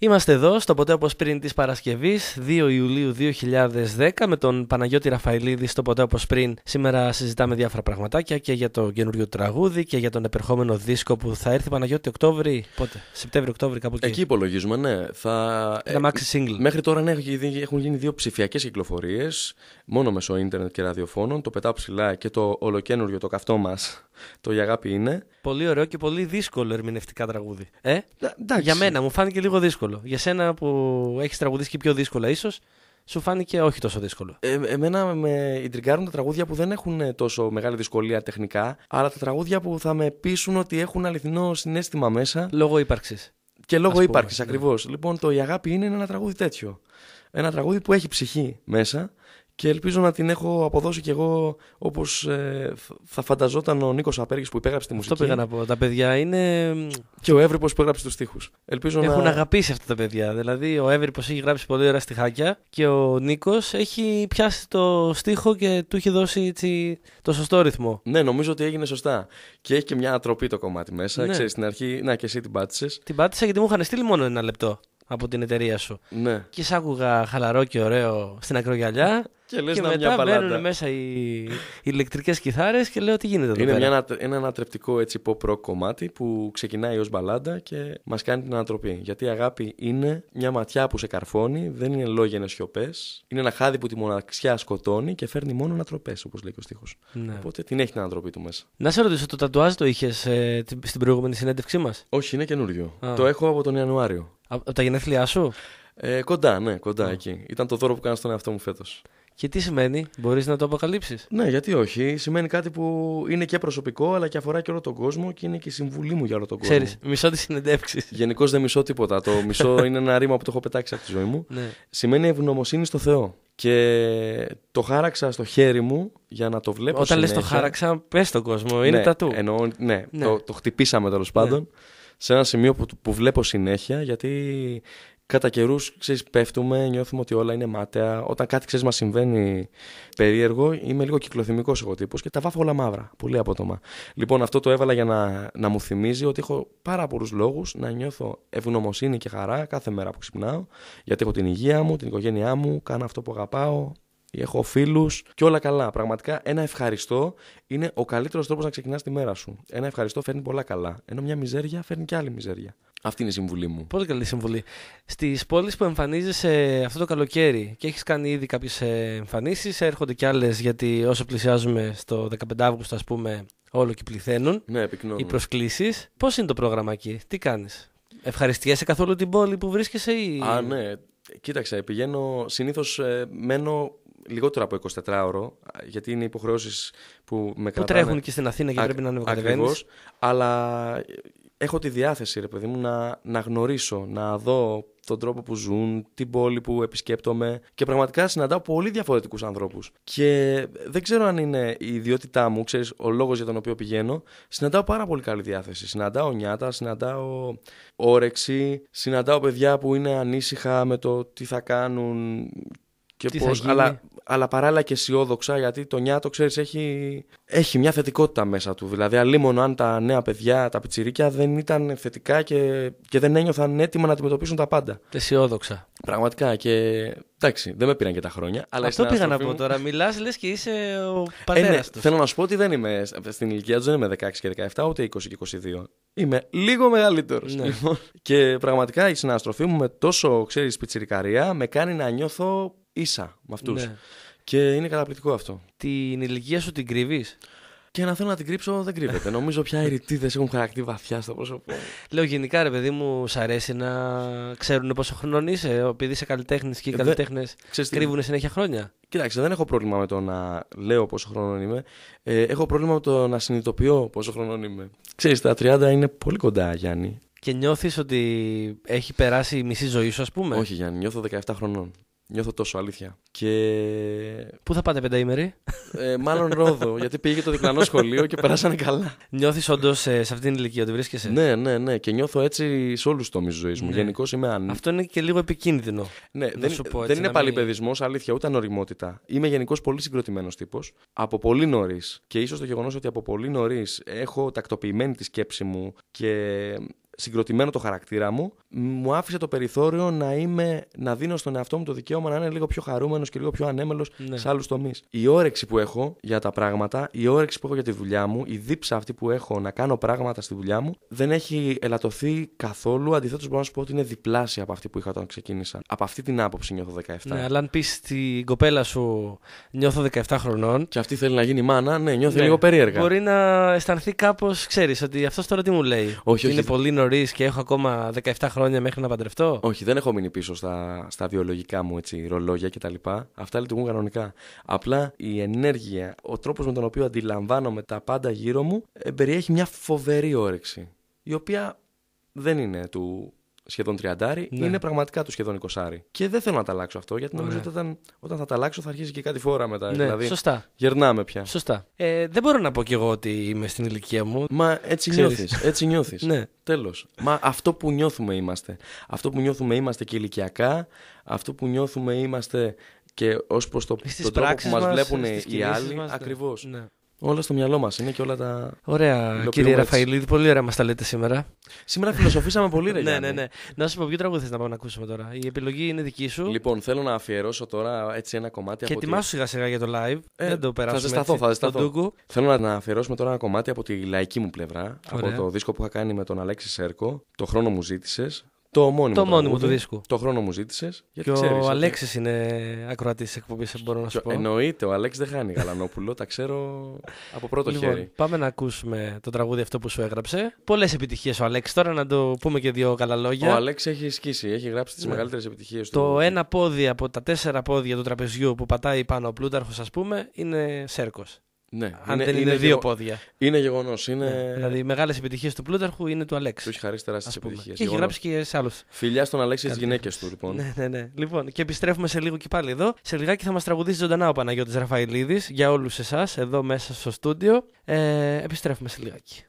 Είμαστε εδώ στο ποτέ όπως πριν της Παρασκευής 2 Ιουλίου 2010 με τον Παναγιώτη Ραφαηλίδη στο ποτέ όπως πριν. Σήμερα συζητάμε διάφορα πραγματάκια και για το καινούριο τραγούδι και για τον επερχόμενο δίσκο που θα έρθει Παναγιώτη Οκτώβρη, πότε, Σεπτέμβριο-Οκτώβρη κάπου εκεί. Εκεί υπολογίζουμε, ναι. Θα... Ένα maxi ε, single. Μέχρι τώρα ναι, έχουν γίνει δύο ψηφιακές κυκλοφορίες, μόνο μέσω ίντερνετ και ραδιοφώνων, το πετάω ψηλά και το ολοκένουργιο το καυτό μας το Η Αγάπη είναι. Πολύ ωραίο και πολύ δύσκολο ερμηνευτικά τραγούδι. Ε, ε εντάξει. Για μένα μου φάνηκε λίγο δύσκολο. Για σένα που έχεις τραγουδίσει και πιο δύσκολα, ίσως σου φάνηκε όχι τόσο δύσκολο. Ε, εμένα με ιντριγκάρουν τα τραγούδια που δεν έχουν ε, τόσο μεγάλη δυσκολία τεχνικά, αλλά τα τραγούδια που θα με πείσουν ότι έχουν αληθινό συνέστημα μέσα. Λόγω ύπαρξης. Και λόγω ύπαρξη, ακριβώ. Ναι. Λοιπόν, το Η Αγάπη είναι ένα τραγούδι τέτοιο. Ένα τραγούδι που έχει ψυχή μέσα και ελπίζω να την έχω αποδώσει κι εγώ όπως ε, θα φανταζόταν ο Νίκος Απέργης που υπέγραψε τη μουσική. Το πήγα να πω. Τα παιδιά είναι. και ο Εύρυπος που έγραψε τους τοίχου. Έχουν να... αγαπήσει αυτά τα παιδιά. Δηλαδή, ο Εύρυπος έχει γράψει πολύ ωραία στοιχάκια και ο Νίκος έχει πιάσει το στίχο και του έχει δώσει έτσι, το σωστό ρυθμό. Ναι, νομίζω ότι έγινε σωστά. Και έχει και μια τροπή το κομμάτι μέσα. Ναι. Ξέρεις, στην αρχή, να και εσύ την πάτησες. Την πάτησα γιατί μου είχαν στείλει μόνο ένα λεπτό από την εταιρεία σου. Ναι. Και σ' άκουγα χαλαρό και ωραίο στην ακρογιαλιά. Και, λες να μετά μια Και μέσα οι ηλεκτρικές κιθάρες και λέω τι γίνεται εδώ Είναι Μια, ένα ανατρεπτικό έτσι pop rock κομμάτι που ξεκινάει ως μπαλάντα και μας κάνει την ανατροπή. Γιατί η αγάπη είναι μια ματιά που σε καρφώνει, δεν είναι λόγια, είναι σιωπές. Είναι ένα χάδι που τη μοναξιά σκοτώνει και φέρνει μόνο ανατροπές, όπως λέει και ο στίχος. Ναι. Οπότε την έχει την ανατροπή του μέσα. Να σε ρωτήσω, το τατουάζ το είχες ε, στην προηγούμενη συνέντευξή μας. Όχι, είναι καινούριο. Το έχω από τον Ιανουάριο. Από τα γενέθλιά σου. Ε, κοντά, ναι, κοντά εκεί. Ήταν το δώρο που κάνω στον εαυτό μου φέτος. Και τι σημαίνει, μπορείς να το αποκαλύψεις. Ναι, γιατί όχι. Σημαίνει κάτι που είναι και προσωπικό, αλλά και αφορά και όλο τον κόσμο και είναι και συμβουλή μου για όλο τον κόσμο. Ξέρεις, μισό τη συνεντεύξη. Γενικώς δεν μισώ τίποτα. Το μισό είναι ένα ρήμα που το έχω πετάξει από τη ζωή μου. Ναι. Σημαίνει ευγνωμοσύνη στο Θεό. Και το χάραξα στο χέρι μου για να το βλέπω. Όταν λες το χάραξα, πες στον κόσμο, είναι ναι, τα του. ναι, ναι. Το, το χτυπήσαμε τέλος πάντων. Ναι. Σε ένα σημείο που, που βλέπω συνέχεια, γιατί κατά καιρούς πέφτουμε, νιώθουμε ότι όλα είναι μάταια. Όταν κάτι ξέρεις μας συμβαίνει περίεργο, είμαι λίγο κυκλοθυμικός εγώ τύπος και τα βάφω όλα μαύρα, πολύ απότομα. Λοιπόν, αυτό το έβαλα για να, να μου θυμίζει ότι έχω πάρα πολλούς λόγους να νιώθω ευγνωμοσύνη και χαρά κάθε μέρα που ξυπνάω, γιατί έχω την υγεία μου, την οικογένειά μου, κάνω αυτό που αγαπάω, έχω φίλους και όλα καλά. Πραγματικά ένα ευχαριστώ είναι ο καλύτερος τρόπος να ξεκινάς τη μέρα σου. Ένα ευχαριστώ φέρνει πολλά καλά. Ενώ μια μιζέρια φέρνει και άλλη μιζέρια. Αυτή είναι η συμβουλή μου. Πολύ καλή συμβουλή. Στις πόλεις που εμφανίζεσαι ε, αυτό το καλοκαίρι και έχεις κάνει ήδη κάποιες εμφανίσεις, έρχονται κι άλλες γιατί όσο πλησιάζουμε στο 15 Αύγουστο, ας πούμε, όλο και πληθαίνουν ναι, οι προσκλήσεις. Πώς είναι το πρόγραμμα εκεί, τι κάνεις, Ευχαριστιέσαι καθόλου την πόλη που βρίσκεσαι, ή. Α, ναι. Κοίταξε, πηγαίνω. Συνήθως ε, μένω λιγότερο από 24 ώρο, γιατί είναι υποχρεώσεις που με κρατάνε. Που τρέχουν και στην Αθήνα και πρέπει να ανεβοκατεβαίνεις. Ακριβώς, αλλά έχω τη διάθεση, ρε παιδί μου, να, να γνωρίσω, να δω τον τρόπο που ζουν, την πόλη που επισκέπτομαι και πραγματικά συναντάω πολύ διαφορετικούς ανθρώπους. Και δεν ξέρω αν είναι η ιδιότητά μου, ξέρεις, ο λόγος για τον οποίο πηγαίνω, συναντάω πάρα πολύ καλή διάθεση. Συναντάω νιάτα, συναντάω όρεξη, συναντάω παιδιά που είναι ανήσυχα με το τι θα κάνουν αλλά, αλλά παράλληλα και αισιόδοξα, γιατί το νιάτο, ξέρεις, έχει, έχει μια θετικότητα μέσα του. Δηλαδή, αλίμονο αν τα νέα παιδιά, τα πιτσιρίκια δεν ήταν θετικά και, και δεν ένιωθαν έτοιμα να αντιμετωπίσουν τα πάντα. Αισιόδοξα. Πραγματικά. Και εντάξει, δεν με πήραν και τα χρόνια. Αλλά Αυτό πήγα να πω τώρα. Μιλάς, λες και είσαι ο πατέρα ε, ναι, Θέλω να σου πω ότι δεν είμαι στην ηλικία τους, δεν είμαι 16 και 17, ούτε 20 και 22. Είμαι λίγο μεγαλύτερος. Ναι. Λοιπόν. Και πραγματικά η συναστροφή μου με τόσο, ξέρεις, πιτσιρικαρία με κάνει να νιώθω ίσα με αυτούς. Ναι. Και είναι καταπληκτικό αυτό. Την ηλικία σου την κρύβεις. Και να θέλω να την κρύψω δεν κρύβεται. Νομίζω πια οι ρητίδες έχουν χαρακτή βαθιά στο πρόσωπο. Λέω γενικά ρε παιδί μου, σ' αρέσει να ξέρουν πόσο χρόνο είσαι, επειδή είσαι καλλιτέχνης και οι ε, καλλιτέχνε κρύβουν συνέχεια χρόνια. Κοιτάξτε, δεν έχω πρόβλημα με το να λέω πόσο χρόνο είμαι. Ε, έχω πρόβλημα με το να συνειδητοποιώ πόσο χρόνο είμαι. Ξέρεις, τα 30 είναι πολύ κοντά, Γιάννη. Και νιώθεις ότι έχει περάσει η μισή ζωή σου, ας πούμε. Όχι, Γιάννη, νιώθω 17 χρονών. Νιώθω τόσο αλήθεια. Και... Πού θα πάτε πενταήμερη? Ε, μάλλον Ρόδο, γιατί πήγε το διπλανό σχολείο και περάσανε καλά. Νιώθεις όντως ε, σε αυτήν την ηλικία ότι βρίσκεσαι. Ναι, ναι, ναι. Και νιώθω έτσι σε όλους του τομεί ζωής μου. Ναι. Γενικώ είμαι αν. Αυτό είναι και λίγο επικίνδυνο. Ναι, δεν, έτσι, δεν είναι παλιπαιδισμός, αλήθεια, ούτε ανοριμότητα. Είμαι γενικώς πολύ συγκροτημένος τύπος. Από πολύ νωρίς. Και ίσως το γεγονός ότι από πολύ νωρίς έχω τακτοποιημένη τη σκέψη μου και συγκροτημένο το χαρακτήρα μου, μου άφησε το περιθώριο να, είμαι, να δίνω στον εαυτό μου το δικαίωμα να είναι λίγο πιο χαρούμενος και λίγο πιο ανέμελος ναι. σε άλλους τομείς. Η όρεξη που έχω για τα πράγματα, η όρεξη που έχω για τη δουλειά μου, η δίψα αυτή που έχω να κάνω πράγματα στη δουλειά μου δεν έχει ελαττωθεί καθόλου. Αντιθέτως, μπορώ να σου πω ότι είναι διπλάσια από αυτή που είχα όταν ξεκίνησα. Από αυτή την άποψη νιώθω 17. Ναι, αλλά αν πεις στην κοπέλα σου νιώθω 17 χρονών. Και αυτή θέλει να γίνει μάνα, ναι, νιώθει ναι. λίγο περίεργα. Μπορεί να αισθανθεί κάπως, ξέρεις, ότι αυτός τώρα τι μου λέει. Όχι, είναι πολύ νωρίς και έχω ακόμα 17 χρονών χρόνια μέχρι να παντρευτώ. Όχι, δεν έχω μείνει πίσω στα, στα βιολογικά μου έτσι, ρολόγια κτλ. Αυτά λειτουργούν κανονικά. Απλά η ενέργεια, ο τρόπος με τον οποίο αντιλαμβάνομαι τα πάντα γύρω μου, ε, περιέχει μια φοβερή όρεξη. Η οποία δεν είναι του σχεδόν 30, ναι. είναι πραγματικά του σχεδόν 20. Και δεν θέλω να τα αλλάξω αυτό, γιατί νομίζω ναι. ότι όταν, όταν θα τα αλλάξω θα αρχίσει και κάτι φορά μετά. Ναι, δηλαδή, σωστά. Γερνάμε πια. Σωστά. Ε, δεν μπορώ να πω κι εγώ ότι είμαι στην ηλικία μου. Μα έτσι νιώθεις. Έτσι νιώθεις. ναι. Τέλος. Μα αυτό που νιώθουμε είμαστε. Αυτό που νιώθουμε είμαστε και ηλικιακά. Αυτό που νιώθουμε είμαστε και ως προς το, το τρόπο που μα βλέπουν οι άλλοι. Ακριβώς. Ναι. Όλα στο μυαλό μας είναι και όλα τα. Ωραία, κύριε Ραφαηλίδη, πολύ ωραία μας τα λέτε σήμερα. Σήμερα φιλοσοφήσαμε πολύ, ρε Ναι, ναι, ναι. Να σου πω, ποιο τραγούδι θες να πάμε να ακούσουμε τώρα. Η επιλογή είναι δική σου. Λοιπόν, θέλω να αφιερώσω τώρα έτσι ένα κομμάτι. Και ετοιμάσου σιγά σιγά για το live. Ε, Δεν το περάσουμε. Θα ζεσταθώ, θα ζεσταθώ. Θέλω να αφιερώσουμε τώρα ένα κομμάτι από τη λαϊκή μου πλευρά. Από το δίσκο που είχα κάνει με τον Αλέξη Σέρκο. Το χρόνο μου ζήτησες. Το μόνιμο, το μόνιμο του δίσκου. Το χρόνο μου ζήτησες. Και ο Αλέξης είναι ακροατής της εκπομπής, μπορώ να σου πω. Εννοείται, ο Αλέξης δεν χάνει γαλανόπουλο, τα ξέρω από πρώτο λοιπόν, χέρι. Πάμε να ακούσουμε το τραγούδι αυτό που σου έγραψε. Πολλές επιτυχίες ο Αλέξης τώρα, να το πούμε και δύο καλά λόγια. Ο Αλέξης έχει σκίσει, έχει γράψει τις ναι. μεγαλύτερες επιτυχίες του. Το ένα πόδι από τα τέσσερα πόδια του τραπεζιού που πατάει πάνω ο Πλούταρχος, ας πούμε, είναι Σέρκος. Ναι, αν είναι, δεν είναι, δύο πόδια. Είναι γεγονός. Ναι, είναι... Ναι, δηλαδή, μεγάλες επιτυχίες του Πλούταρχου είναι του Αλέξη. Του έχει χαρίσει τεράστιε επιτυχίες. Και έχει γράψει και σε άλλους. Φιλιά στον Αλέξη τι γυναίκε του, λοιπόν. ναι, ναι, ναι. Λοιπόν, και επιστρέφουμε σε λίγο και πάλι εδώ. Σε λιγάκι θα μας τραγουδήσει ζωντανά ο Παναγιώτης Ραφαηλίδης για όλους εσάς εδώ μέσα στο στούντιο. Ε, επιστρέφουμε σε λιγάκι.